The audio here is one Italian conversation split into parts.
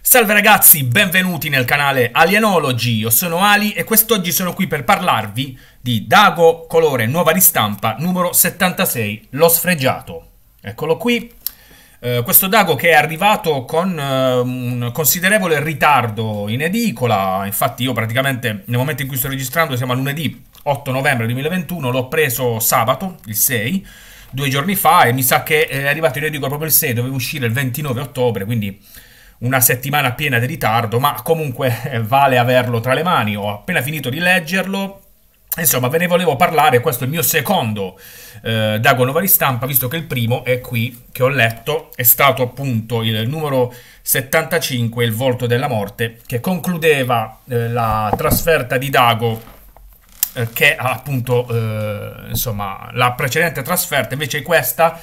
Salve ragazzi, benvenuti nel canale Alienology, io sono Ali e quest'oggi sono qui per parlarvi di Dago Colore Nuova Ristampa numero 76, Lo Sfregiato. Eccolo qui, eh, questo Dago che è arrivato con eh, un considerevole ritardo in edicola, infatti io praticamente nel momento in cui sto registrando siamo a lunedì 8 novembre 2021, l'ho preso sabato, il 6, due giorni fa e mi sa che è arrivato in edicola proprio il 6, doveva uscire il 29 ottobre, quindi una settimana piena di ritardo, ma comunque eh, vale averlo tra le mani. Ho appena finito di leggerlo. Insomma, ve ne volevo parlare, questo è il mio secondo eh, Dago Nova Ristampa, visto che il primo è qui, che ho letto, è stato appunto il numero 75, Il volto della morte, che concludeva eh, la trasferta di Dago eh, che appunto, eh, insomma, la precedente trasferta, invece questa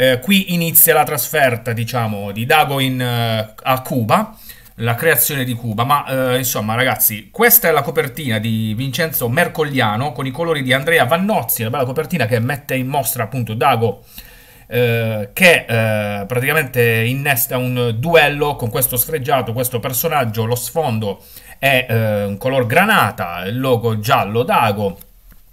eh, qui inizia la trasferta, diciamo, di Dago in, eh, a Cuba la creazione di Cuba. Ma eh, insomma, ragazzi, questa è la copertina di Vincenzo Mercogliano con i colori di Andrea Vannozzi, la bella copertina che mette in mostra appunto Dago. Eh, che eh, praticamente innesta un duello con questo sfregiato, questo personaggio. Lo sfondo è eh, un color granata, il logo giallo Dago.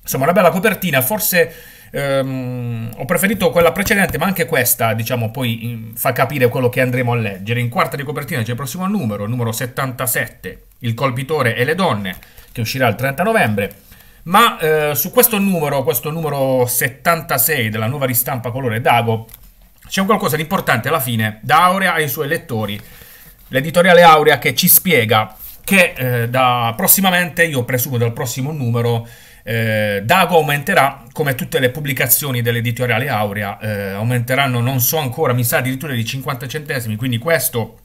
Insomma, una bella copertina. Forse ehm, ho preferito quella precedente, ma anche questa, diciamo, poi in, mm, fa capire quello che andremo a leggere. In quarta di copertina c'è il prossimo numero, il numero 77, Il colpitore e le donne, che uscirà il 30 novembre. Ma eh, su questo numero, questo numero 76 della nuova ristampa colore Dago, c'è un qualcosa di importante alla fine, da Aurea ai suoi lettori. L'editoriale Aurea che ci spiega che eh, da prossimamente, io presumo dal prossimo numero, eh, Dago aumenterà, come tutte le pubblicazioni dell'editoriale Aurea, eh, aumenteranno non so ancora, mi sa addirittura di 50 centesimi, quindi questo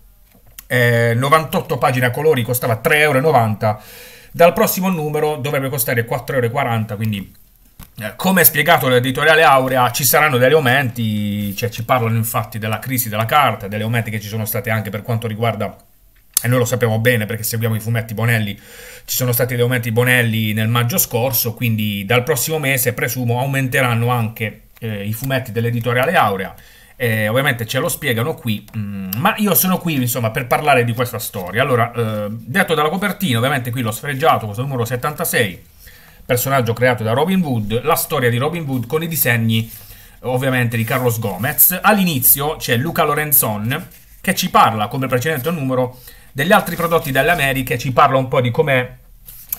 eh, 98 pagine a colori costava 3,90 euro, dal prossimo numero dovrebbe costare 4,40 euro, quindi eh, come spiegato nell'editoriale Aurea, ci saranno degli aumenti, cioè ci parlano infatti della crisi della carta, degli aumenti che ci sono stati anche per quanto riguarda e noi lo sappiamo bene perché seguiamo i fumetti Bonelli, ci sono stati dei aumenti Bonelli nel maggio scorso, quindi dal prossimo mese presumo aumenteranno anche eh, i fumetti dell'editoriale Aurea. Eh, ovviamente ce lo spiegano qui, mh, mm, ma io sono qui insomma per parlare di questa storia. Allora, eh, detto dalla copertina, ovviamente qui l'ho sfregiato, questo numero 76, personaggio creato da Robin Wood, la storia di Robin Wood con i disegni ovviamente di Carlos Gomez. All'inizio c'è Luca Lorenzon che ci parla, come precedente numero, degli altri prodotti dalle Americhe, ci parla un po' di come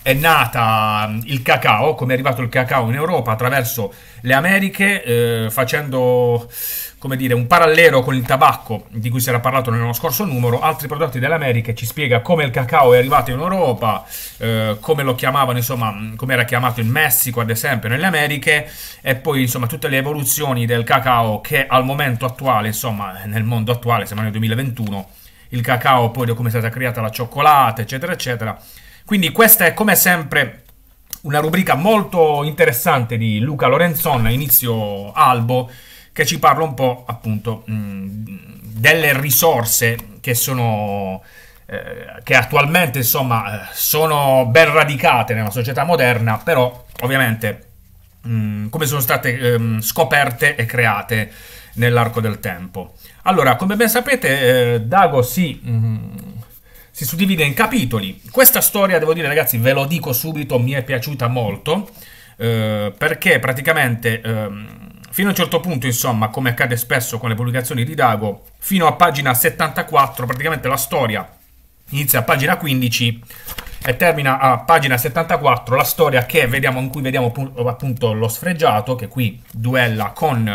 è nata mm, il cacao, come è arrivato il cacao in Europa attraverso le Americhe, eh, facendo come dire, un parallelo con il tabacco di cui si era parlato nello scorso numero, altri prodotti Americhe ci spiega come il cacao è arrivato in Europa, eh, come lo chiamavano, insomma, mm, come era chiamato in Messico, ad esempio, nelle Americhe, e poi, insomma, tutte le evoluzioni del cacao che al momento attuale, insomma, nel mondo attuale, siamo nel 2021, il cacao, poi da come è stata creata la cioccolata, eccetera, eccetera. Quindi questa è come sempre una rubrica molto interessante di Luca Lorenzon, inizio albo, che ci parla un po' appunto mm, delle risorse che sono eh, che attualmente insomma eh, sono ben radicate nella società moderna, però ovviamente mh, mm, come sono state mh, ehm, scoperte e create nell'arco del tempo. Allora, come ben sapete, eh, Dago si, mm, si, suddivide in capitoli. Questa storia, devo dire ragazzi, ve lo dico subito, mi è piaciuta molto, eh, perché praticamente eh, fino a un certo punto, insomma, come accade spesso con le pubblicazioni di Dago, fino a pagina 74, praticamente la storia inizia a pagina 15 e termina a pagina 74 la storia vediamo, in cui vediamo appunto lo sfregiato che qui duella con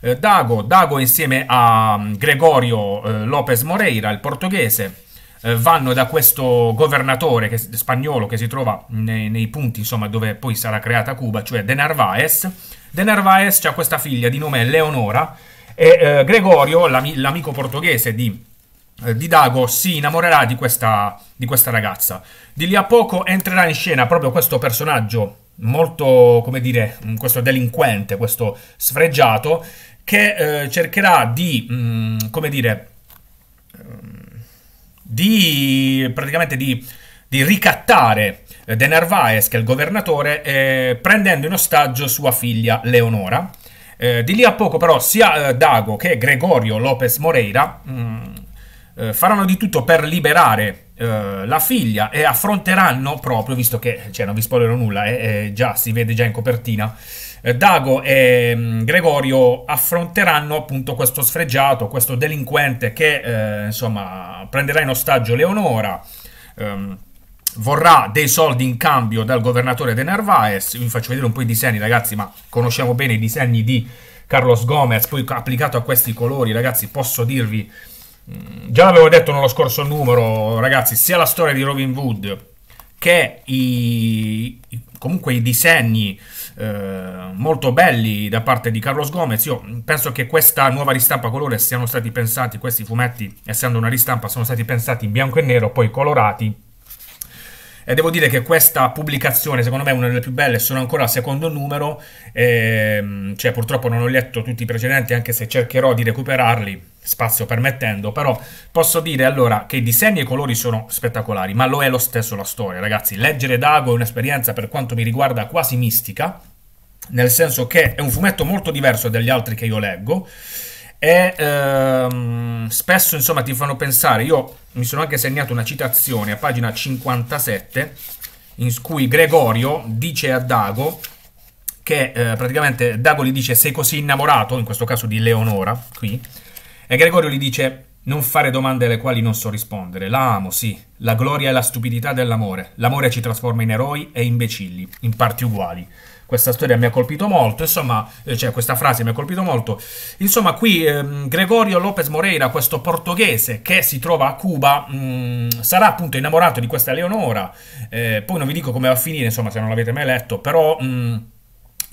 eh, Dago, Dago insieme a mm, Gregorio eh, Lopez Moreira, il portoghese, eh, vanno da questo governatore che, spagnolo che si trova nei, nei punti insomma, dove poi sarà creata Cuba, cioè De Narvaez. De Narvaez ha questa figlia di nome Leonora e eh, Gregorio, l'amico portoghese di eh, di Dago si innamorerà di questa, di questa, ragazza. Di lì a poco entrerà in scena proprio questo personaggio molto, come dire, mm, questo delinquente, questo sfregiato, che eh, cercherà di, mh, mm, come dire, mm, di praticamente di, di ricattare eh, De Narvaez, che è il governatore, eh, prendendo in ostaggio sua figlia Leonora. Eh, di lì a poco però sia eh, Dago che Gregorio Lopez Moreira mh, eh, faranno di tutto per liberare eh, la figlia e affronteranno proprio, visto che, cioè non vi spoilerò nulla, eh, eh già si vede già in copertina, eh, Dago e mh, mm, Gregorio affronteranno appunto questo sfregiato, questo delinquente che insomma prenderà in ostaggio Leonora. Ehm, vorrà dei soldi in cambio dal governatore De Narvaez. Vi faccio vedere un po' i disegni, ragazzi, ma conosciamo bene i disegni di Carlos Gomez, poi applicato a questi colori, ragazzi, posso dirvi già l'avevo detto nello scorso numero, ragazzi, sia la storia di Robin Hood che i, comunque i disegni eh, molto belli da parte di Carlos Gomez. Io penso che questa nuova ristampa colore siano stati pensati, questi fumetti, essendo una ristampa, sono stati pensati in bianco e nero, poi colorati e devo dire che questa pubblicazione, secondo me, è una delle più belle, sono ancora al secondo numero, ehm, cioè purtroppo non ho letto tutti i precedenti, anche se cercherò di recuperarli, spazio permettendo, però posso dire allora che i disegni e i colori sono spettacolari, ma lo è lo stesso la storia, ragazzi. Leggere Dago è un'esperienza, per quanto mi riguarda, quasi mistica, nel senso che è un fumetto molto diverso dagli altri che io leggo, e ehm, spesso insomma ti fanno pensare, io mi sono anche segnato una citazione a pagina 57 in cui Gregorio dice a Dago che eh, praticamente Dago gli dice sei così innamorato, in questo caso di Leonora, qui, e Gregorio gli dice non fare domande alle quali non so rispondere, la amo sì, la gloria e la stupidità dell'amore, l'amore ci trasforma in eroi e imbecilli, in parti uguali questa storia mi ha colpito molto, insomma, eh, cioè questa frase mi ha colpito molto. Insomma, qui ehm, Gregorio Lopez Moreira, questo portoghese che si trova a Cuba, mh, mm, sarà appunto innamorato di questa Leonora, eh, poi non vi dico come va a finire, insomma, se non l'avete mai letto, però... Mh, mm,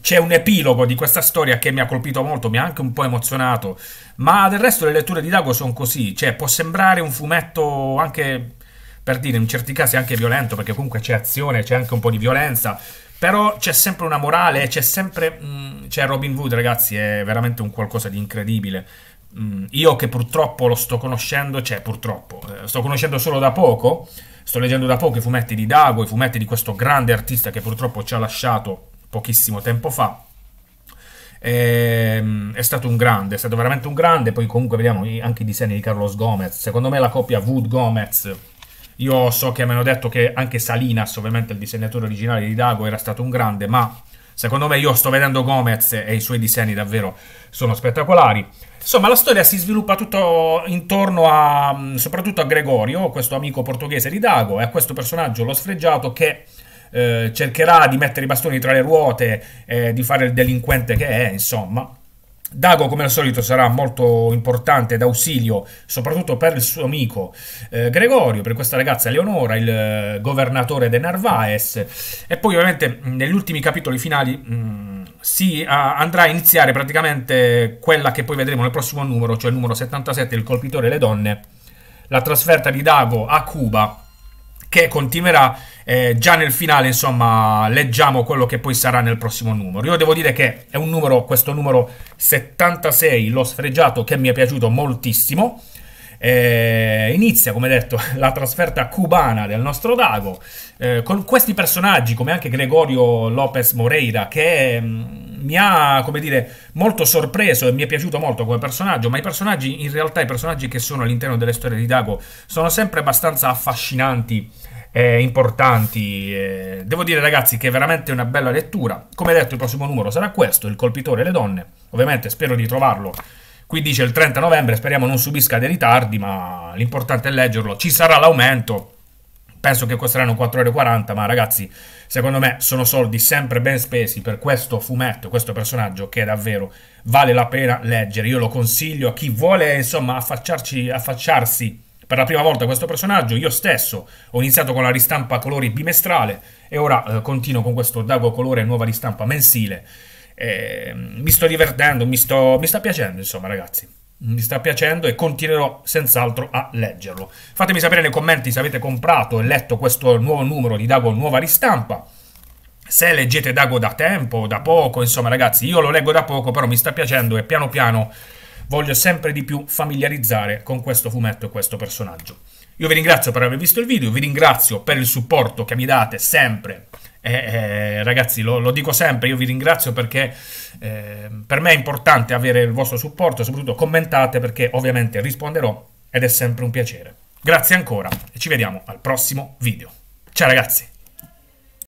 c'è un epilogo di questa storia che mi ha colpito molto, mi ha anche un po' emozionato, ma del resto le letture di Dago sono così, cioè può sembrare un fumetto anche, per dire, in certi casi anche violento, perché comunque c'è azione, c'è anche un po' di violenza, però c'è sempre una morale, c'è sempre... Mm, cioè Robin Hood, ragazzi, è veramente un qualcosa di incredibile. Mm, io che purtroppo lo sto conoscendo, cioè purtroppo, eh, sto conoscendo solo da poco, sto leggendo da poco i fumetti di Dago, i fumetti di questo grande artista che purtroppo ci ha lasciato pochissimo tempo fa. E, ehm, è stato un grande, è stato veramente un grande. Poi comunque vediamo anche i disegni di Carlos Gomez. Secondo me la coppia Wood Gomez io so che mi hanno detto che anche Salinas, ovviamente il disegnatore originale di Dago, era stato un grande, ma secondo me io sto vedendo Gomez e i suoi disegni davvero sono spettacolari. Insomma, la storia si sviluppa tutto intorno a, soprattutto a Gregorio, questo amico portoghese di Dago, e a questo personaggio, lo sfregiato, che eh, cercherà di mettere i bastoni tra le ruote, eh, di fare il delinquente che è, insomma Dago come al solito sarà molto importante d'ausilio soprattutto per il suo amico eh, Gregorio, per questa ragazza Leonora, il eh, governatore de Narvaez e poi ovviamente negli ultimi capitoli finali mh, si a, andrà a iniziare praticamente quella che poi vedremo nel prossimo numero, cioè il numero 77, il colpitore e le donne, la trasferta di Dago a Cuba che continuerà eh, già nel finale, insomma, leggiamo quello che poi sarà nel prossimo numero. Io devo dire che è un numero, questo numero 76, l'ho sfregiato, che mi è piaciuto moltissimo. Eh, inizia, come detto, la trasferta cubana del nostro Dago, eh, con questi personaggi come anche Gregorio Lopez Moreira, che... Mh, mm, mi ha, come dire, molto sorpreso e mi è piaciuto molto come personaggio, ma i personaggi, in realtà i personaggi che sono all'interno delle storie di Dago sono sempre abbastanza affascinanti e importanti. Eh. Devo dire, ragazzi, che è veramente una bella lettura. Come detto, il prossimo numero sarà questo: Il colpitore e le donne. Ovviamente spero di trovarlo. Qui dice il 30 novembre, speriamo non subisca dei ritardi, ma l'importante è leggerlo. Ci sarà l'aumento penso che costeranno 4,40€, ma ragazzi, secondo me sono soldi sempre ben spesi per questo fumetto, questo personaggio che davvero vale la pena leggere. Io lo consiglio a chi vuole, insomma, affacciarsi per la prima volta a questo personaggio. Io stesso ho iniziato con la ristampa colori bimestrale e ora eh, continuo con questo Dago Colore nuova ristampa mensile. E, ehm, mi sto divertendo, mi, sto, mi sta piacendo, insomma, ragazzi mi sta piacendo e continuerò senz'altro a leggerlo. Fatemi sapere nei commenti se avete comprato e letto questo nuovo numero di Dago Nuova Ristampa. Se leggete Dago da tempo, da poco, insomma ragazzi, io lo leggo da poco, però mi sta piacendo e piano piano voglio sempre di più familiarizzare con questo fumetto e questo personaggio. Io vi ringrazio per aver visto il video, vi ringrazio per il supporto che mi date sempre eh, eh, ragazzi, lo, lo, dico sempre, io vi ringrazio perché eh, per me è importante avere il vostro supporto, soprattutto commentate perché ovviamente risponderò ed è sempre un piacere. Grazie ancora e ci vediamo al prossimo video. Ciao ragazzi!